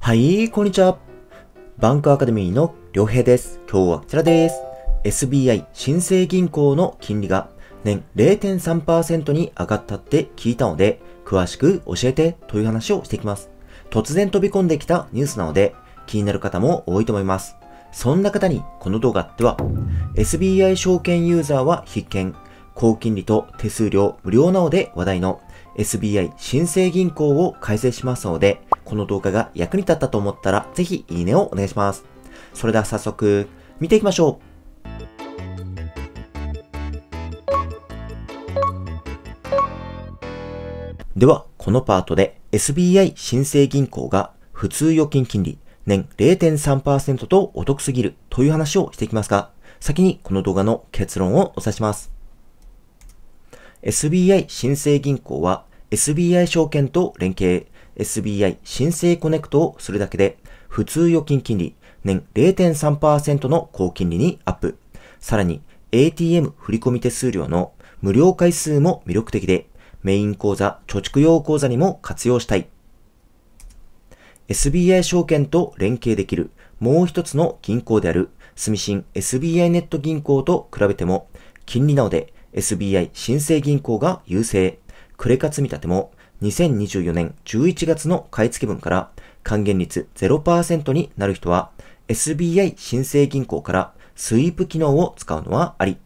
はい、こんにちは。バンクアカデミーの良平です。今日はこちらです。SBI 新生銀行の金利が年0.3%に上がったって聞いたので、詳しく教えてという話をしていきます。突然飛び込んできたニュースなので、気になる方も多いと思います。そんな方にこの動画では、SBI 証券ユーザーは必見、高金利と手数料無料なので話題の SBI 新生銀行を開設しますので、この動画が役に立ったと思ったら、ぜひいいねをお願いします。それでは早速、見ていきましょう。では、このパートで SBI 新生銀行が普通預金金利年0.3%とお得すぎるという話をしていきますが、先にこの動画の結論をお伝えします。SBI 新生銀行は SBI 証券と連携、SBI 新生コネクトをするだけで、普通預金金利年0.3%の高金利にアップ。さらに ATM 振込手数料の無料回数も魅力的で、メイン口座、貯蓄用口座にも活用したい。SBI 証券と連携できるもう一つの銀行である、住信 SBI ネット銀行と比べても、金利なので SBI 新生銀行が優勢。クレカ積立も2024年11月の買い付け分から還元率0%になる人は SBI 新生銀行からスイープ機能を使うのはあり。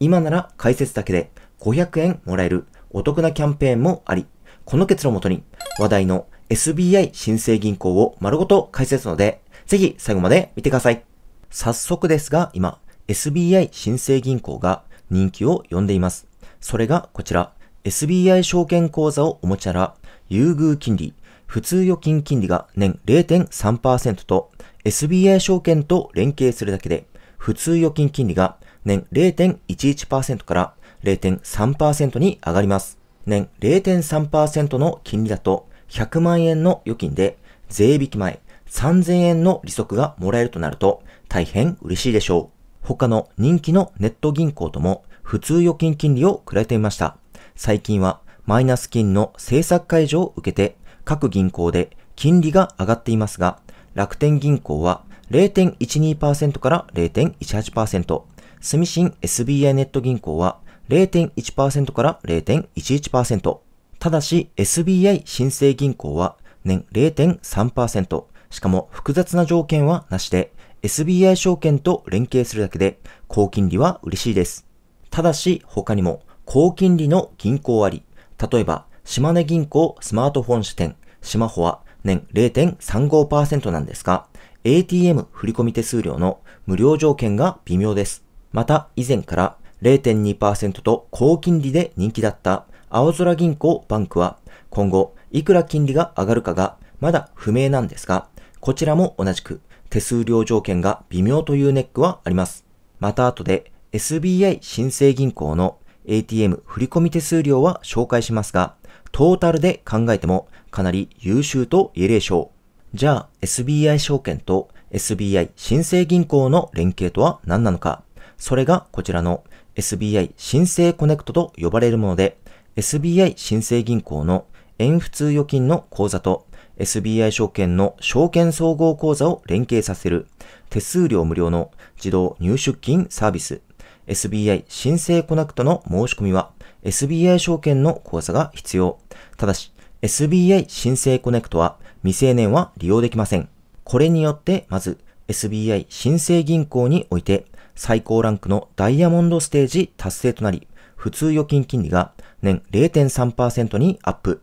今なら解説だけで500円もらえるお得なキャンペーンもあり、この結論をもとに話題の SBI 新生銀行を丸ごと解説ので、ぜひ最後まで見てください。早速ですが今、SBI 新生銀行が人気を呼んでいます。それがこちら、SBI 証券口座をお持ちなら、優遇金利、普通預金金利が年0.3%と、SBI 証券と連携するだけで、普通預金金利が年0.11%から0.3%に上がります。年0.3%の金利だと、100万円の預金で税引き前3000円の利息がもらえるとなると、大変嬉しいでしょう。他の人気のネット銀行とも普通預金金利を比べてみました。最近はマイナス金の政策解除を受けて各銀行で金利が上がっていますが、楽天銀行は0.12%から0.18%、住信 SBI ネット銀行は0.1%から0.11%、ただし SBI 新生銀行は年0.3%、しかも複雑な条件はなしで、SBI 証券と連携するだけで高金利は嬉しいです。ただし他にも高金利の銀行あり、例えば島根銀行スマートフォン支店、スマホは年0.35%なんですが、ATM 振込手数料の無料条件が微妙です。また以前から0.2%と高金利で人気だった青空銀行バンクは今後いくら金利が上がるかがまだ不明なんですが、こちらも同じく手数料条件が微妙というネックはあります。また後で SBI 申請銀行の ATM 振込手数料は紹介しますが、トータルで考えてもかなり優秀と言えでしょう。じゃあ SBI 証券と SBI 申請銀行の連携とは何なのか。それがこちらの SBI 申請コネクトと呼ばれるもので、SBI 申請銀行の円普通預金の口座と SBI 証券の証券総合口座を連携させる手数料無料の自動入出金サービス SBI 申請コネクトの申し込みは SBI 証券の口座が必要。ただし SBI 申請コネクトは未成年は利用できません。これによってまず SBI 申請銀行において最高ランクのダイヤモンドステージ達成となり普通預金金利が年0.3%にアップ。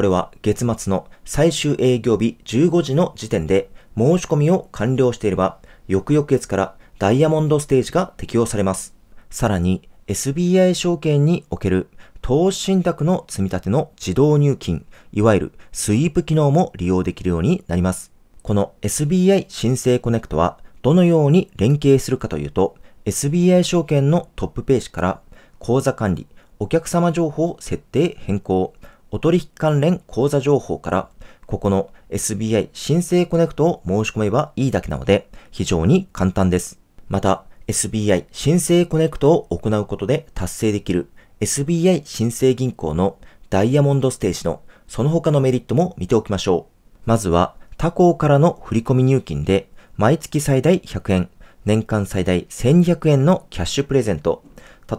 これは月末の最終営業日15時の時点で申し込みを完了していれば、翌々月からダイヤモンドステージが適用されます。さらに SBI 証券における投資信託の積み立ての自動入金、いわゆるスイープ機能も利用できるようになります。この SBI 申請コネクトはどのように連携するかというと、SBI 証券のトップページから口座管理、お客様情報設定変更、お取引関連口座情報から、ここの SBI 申請コネクトを申し込めばいいだけなので、非常に簡単です。また、SBI 申請コネクトを行うことで達成できる SBI 申請銀行のダイヤモンドステージのその他のメリットも見ておきましょう。まずは他行からの振込入金で毎月最大100円、年間最大1200円のキャッシュプレゼント。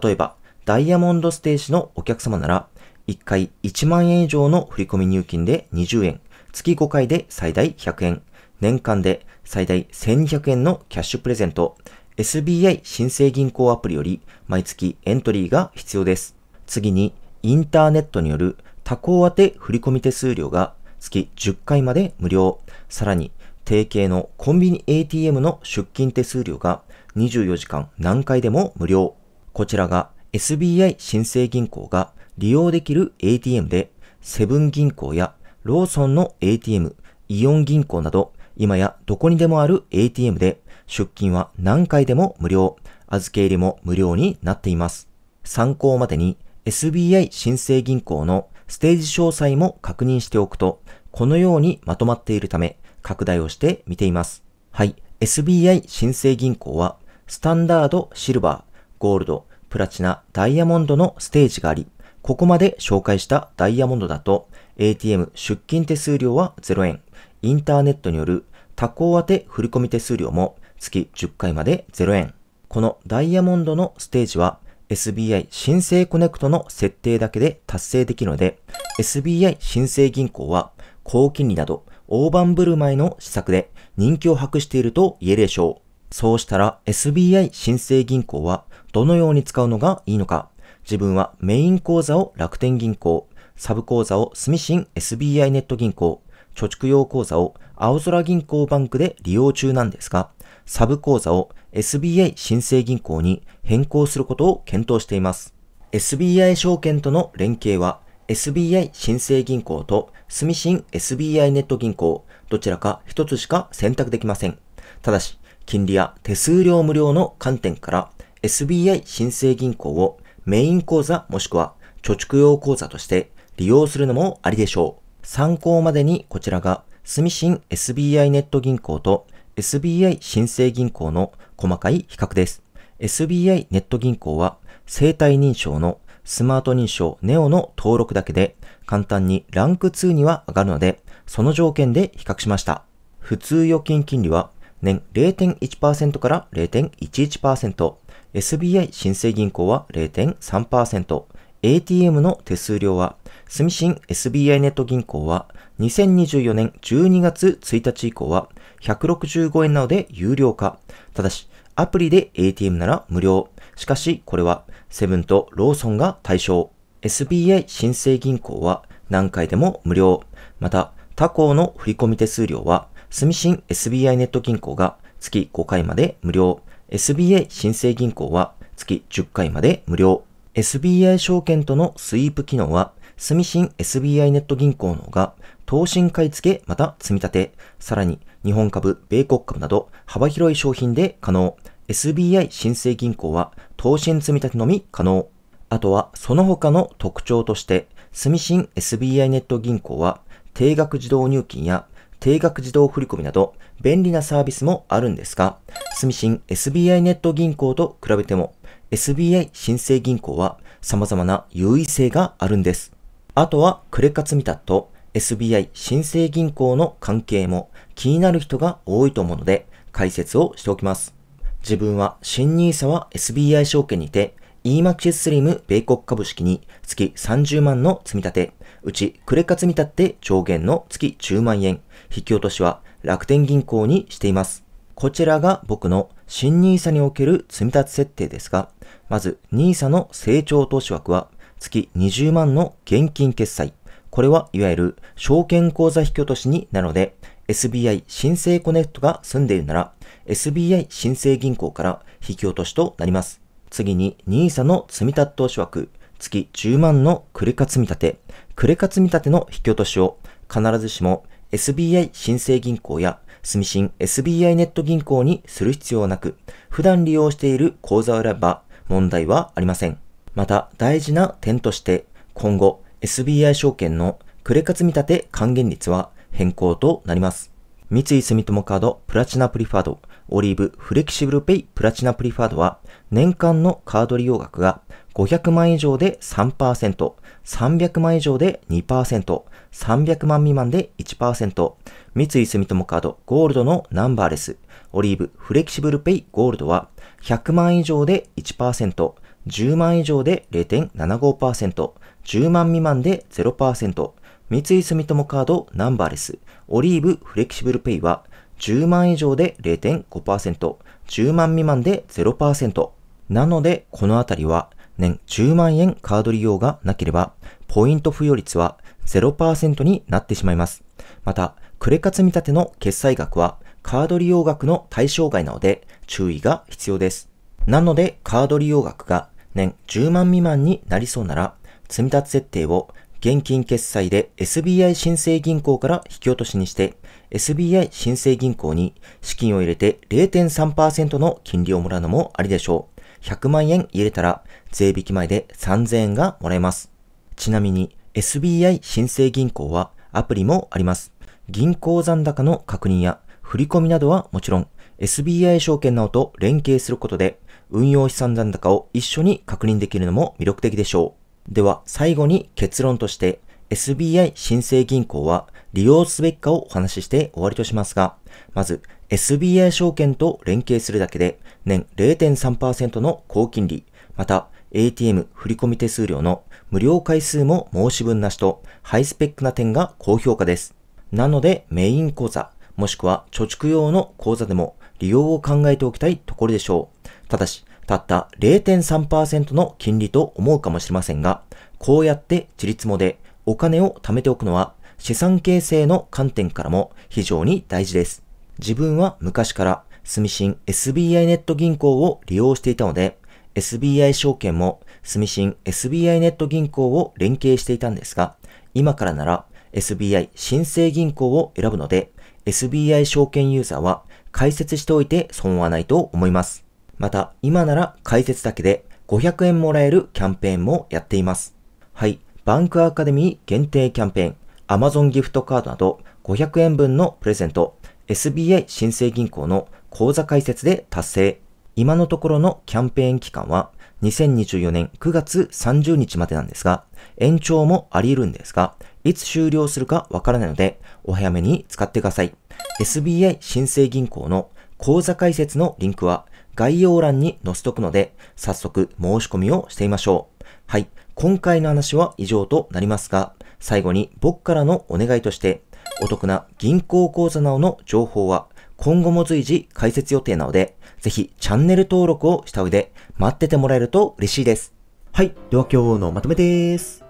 例えばダイヤモンドステージのお客様なら1回1万円以上の振込入金で20円、月5回で最大100円、年間で最大1200円のキャッシュプレゼント、SBI 申請銀行アプリより毎月エントリーが必要です。次に、インターネットによる多項宛て振込手数料が月10回まで無料。さらに、提携のコンビニ ATM の出金手数料が24時間何回でも無料。こちらが SBI 申請銀行が利用できる ATM で、セブン銀行やローソンの ATM、イオン銀行など、今やどこにでもある ATM で、出金は何回でも無料、預け入れも無料になっています。参考までに SBI 申請銀行のステージ詳細も確認しておくと、このようにまとまっているため、拡大をして見ています。はい。SBI 申請銀行は、スタンダード、シルバー、ゴールド、プラチナ、ダイヤモンドのステージがあり、ここまで紹介したダイヤモンドだと、ATM 出金手数料は0円、インターネットによる多項宛振込手数料も月10回まで0円。このダイヤモンドのステージは SBI 申請コネクトの設定だけで達成できるので、SBI 申請銀行は高金利など大盤振る舞いの施策で人気を博していると言えるでしょう。そうしたら SBI 申請銀行はどのように使うのがいいのか自分はメイン口座を楽天銀行、サブ口座を住信 SBI ネット銀行、貯蓄用口座を青空銀行バンクで利用中なんですが、サブ口座を SBI 新生銀行に変更することを検討しています。SBI 証券との連携は、SBI 新生銀行と住信 SBI ネット銀行、どちらか一つしか選択できません。ただし、金利や手数料無料の観点から、SBI 新生銀行をメイン講座もしくは貯蓄用講座として利用するのもありでしょう。参考までにこちらが、住信 SBI ネット銀行と SBI 申請銀行の細かい比較です。SBI ネット銀行は生体認証のスマート認証ネオの登録だけで簡単にランク2には上がるので、その条件で比較しました。普通預金金利は年0.1%から0.11%、SBI 新生銀行は0.3%、ATM の手数料は、住信 SBI ネット銀行は、2024年12月1日以降は、165円なので有料化。ただし、アプリで ATM なら無料。しかし、これは、セブンとローソンが対象。SBI 新生銀行は、何回でも無料。また、他行の振込手数料は、住信 SBI ネット銀行が月5回まで無料。SBA 新生銀行は月10回まで無料。SBI 証券とのスイープ機能は、住信 SBI ネット銀行のが、投信買い付けまた積み立て、さらに日本株、米国株など幅広い商品で可能。SBI 新生銀行は投信積み立てのみ可能。あとはその他の特徴として、住信 SBI ネット銀行は定額自動入金や定額自動振込など便利なサービスもあるんですが、住信 SBI ネット銀行と比べても SBI 新生銀行は様々な優位性があるんです。あとはクレカ積立と SBI 新生銀行の関係も気になる人が多いと思うので解説をしておきます。自分は新ニーサは SBI 証券にて EMAX スリム米国株式に月30万の積み立て、うちクレカ積み立って上限の月10万円、引き落としは楽天銀行にしています。こちらが僕の新 nisa における積み立て設定ですが、まず nisa の成長投資枠は月20万の現金決済。これはいわゆる証券口座引き落としになるので、SBI 申請コネクトが済んでいるなら、SBI 申請銀行から引き落としとなります。次に NISA の積立投資枠、月10万のクレカ積立、クレカ積立の引き落としを必ずしも SBI 新生銀行や住信 SBI ネット銀行にする必要はなく、普段利用している口座を選ば問題はありません。また大事な点として、今後 SBI 証券のクレカ積立還元率は変更となります。三井住友カードプラチナプリファードオリーブフレキシブルペイプラチナプリファードは年間のカード利用額が500万以上で3%、300万以上で2%、300万未満で1%、三井住友カードゴールドのナンバーレス、オリーブフレキシブルペイゴールドは、100万以上で1%、10万以上で0.75%、10万未満で0%、三井住友カードナンバーレス、オリーブフレキシブルペイは、10万以上で0.5%、10万未満で0%。なので、このあたりは、年10万円カード利用がなければ、ポイント付与率は0%になってしまいます。また、クレカ積立の決済額はカード利用額の対象外なので注意が必要です。なので、カード利用額が年10万未満になりそうなら、積立設定を現金決済で SBI 申請銀行から引き落としにして、SBI 申請銀行に資金を入れて0.3%の金利をもらうのもありでしょう。100万円入れたら、税引き前で3000円がもらえます。ちなみに、SBI 申請銀行はアプリもあります。銀行残高の確認や振込などはもちろん、SBI 証券などと連携することで、運用資産残高を一緒に確認できるのも魅力的でしょう。では、最後に結論として、SBI 新生銀行は利用すべきかをお話しして終わりとしますが、まず SBI 証券と連携するだけで年0.3%の高金利、また ATM 振込手数料の無料回数も申し分なしとハイスペックな点が高評価です。なのでメイン口座、もしくは貯蓄用の口座でも利用を考えておきたいところでしょう。ただし、たった0.3%の金利と思うかもしれませんが、こうやって自立もでお金を貯めておくのは資産形成の観点からも非常に大事です。自分は昔からスミシン SBI ネット銀行を利用していたので、SBI 証券もスミシン SBI ネット銀行を連携していたんですが、今からなら SBI 新生銀行を選ぶので、SBI 証券ユーザーは解説しておいて損はないと思います。また、今なら解説だけで500円もらえるキャンペーンもやっています。はい。バンクアカデミー限定キャンペーン、Amazon ギフトカードなど500円分のプレゼント、SBI 新生銀行の口座開設で達成。今のところのキャンペーン期間は2024年9月30日までなんですが、延長もあり得るんですが、いつ終了するかわからないので、お早めに使ってください。SBI 新生銀行の口座開設のリンクは概要欄に載せとくので、早速申し込みをしてみましょう。はい。今回の話は以上となりますが、最後に僕からのお願いとして、お得な銀行口座などの情報は今後も随時解説予定なので、ぜひチャンネル登録をした上で待っててもらえると嬉しいです。はい。では今日のまとめです。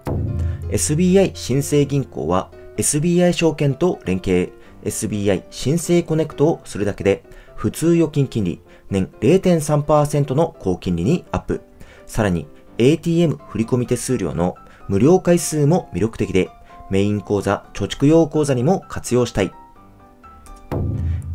SBI 新生銀行は SBI 証券と連携、SBI 新生コネクトをするだけで、普通預金金利年0.3%の高金利にアップ。さらに ATM 振込手数料の無料回数も魅力的で、メイン口座、貯蓄用口座にも活用したい。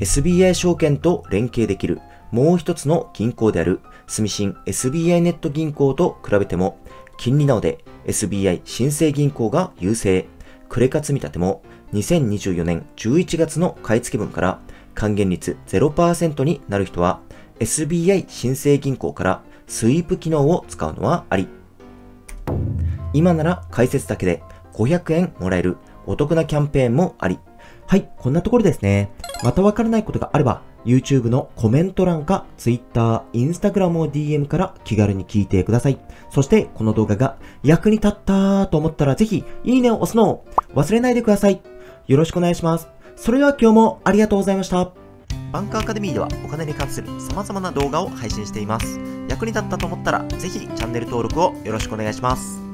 SBI 証券と連携できるもう一つの銀行である住信 SBI ネット銀行と比べても、金利なので SBI 新生銀行が優勢。クレカ積立も2024年11月の買い付け分から還元率0%になる人は SBI 新生銀行からスイープ機能を使うのはあり。今なら解説だけで500円もらえるお得なキャンペーンもあり。はい、こんなところですね。またわからないことがあれば、YouTube のコメント欄か Twitter、Instagram を DM から気軽に聞いてください。そしてこの動画が役に立ったと思ったらぜひいいねを押すのを忘れないでください。よろしくお願いします。それでは今日もありがとうございました。バンクアカデミーではお金に関する様々な動画を配信しています。役に立ったと思ったら、ぜひチャンネル登録をよろしくお願いします。